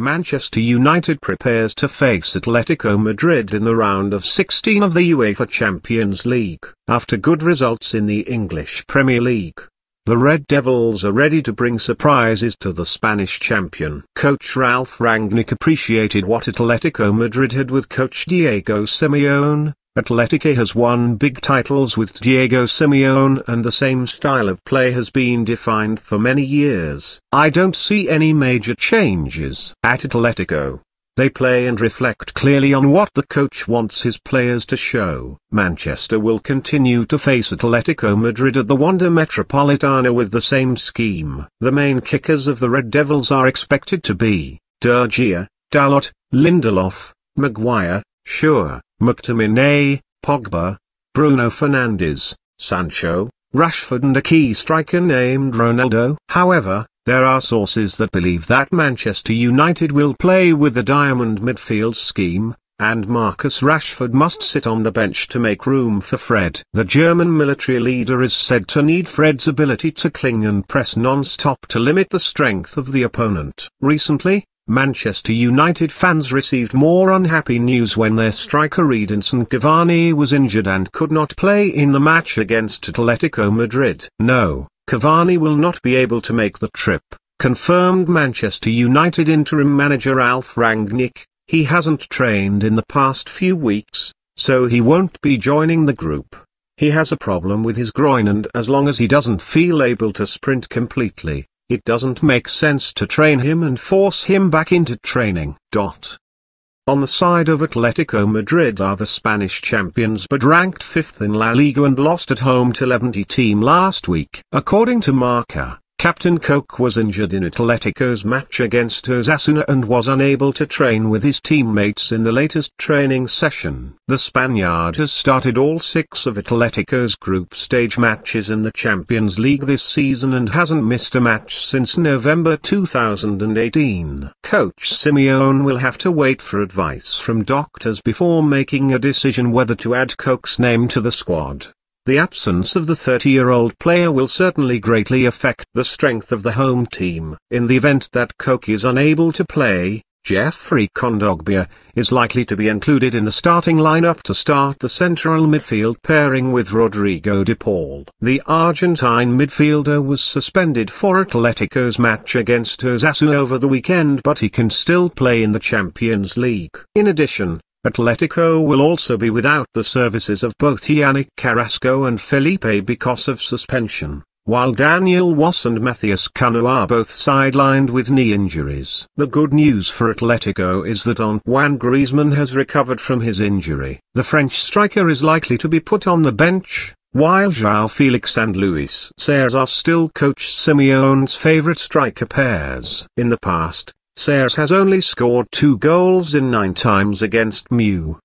Manchester United prepares to face Atletico Madrid in the round of 16 of the UEFA Champions League, after good results in the English Premier League. The Red Devils are ready to bring surprises to the Spanish champion. Coach Ralph Rangnick appreciated what Atletico Madrid had with coach Diego Simeone, Atletico has won big titles with Diego Simeone and the same style of play has been defined for many years. I don't see any major changes at Atletico. They play and reflect clearly on what the coach wants his players to show. Manchester will continue to face Atletico Madrid at the Wanda Metropolitana with the same scheme. The main kickers of the Red Devils are expected to be, Dergia, Dalot, Lindelof, Maguire, Sure. McTominay, Pogba, Bruno Fernandes, Sancho, Rashford and a key striker named Ronaldo. However, there are sources that believe that Manchester United will play with the diamond midfield scheme, and Marcus Rashford must sit on the bench to make room for Fred. The German military leader is said to need Fred's ability to cling and press non-stop to limit the strength of the opponent. Recently, Manchester United fans received more unhappy news when their striker Edinson Cavani was injured and could not play in the match against Atletico Madrid. No, Cavani will not be able to make the trip, confirmed Manchester United interim manager Alf Rangnick. He hasn't trained in the past few weeks, so he won't be joining the group. He has a problem with his groin and as long as he doesn't feel able to sprint completely, it doesn't make sense to train him and force him back into training. Dot. On the side of Atletico Madrid are the Spanish champions but ranked 5th in La Liga and lost at home to Levante team last week. According to Marca, Captain Koch was injured in Atletico's match against Osasuna and was unable to train with his teammates in the latest training session. The Spaniard has started all six of Atletico's group stage matches in the Champions League this season and hasn't missed a match since November 2018. Coach Simeone will have to wait for advice from doctors before making a decision whether to add Koch's name to the squad. The absence of the 30-year-old player will certainly greatly affect the strength of the home team. In the event that Koke is unable to play, Jeffrey Kondogbia is likely to be included in the starting lineup to start the central midfield pairing with Rodrigo de Paul. The Argentine midfielder was suspended for Atletico's match against Osasuna over the weekend but he can still play in the Champions League. In addition, Atletico will also be without the services of both Yannick Carrasco and Felipe because of suspension, while Daniel Wass and Matthias Cano are both sidelined with knee injuries. The good news for Atletico is that Antoine Griezmann has recovered from his injury. The French striker is likely to be put on the bench, while João Felix and Luis Sayers are still coach Simeone's favorite striker pairs. In the past, Sayers has only scored two goals in nine times against Mew.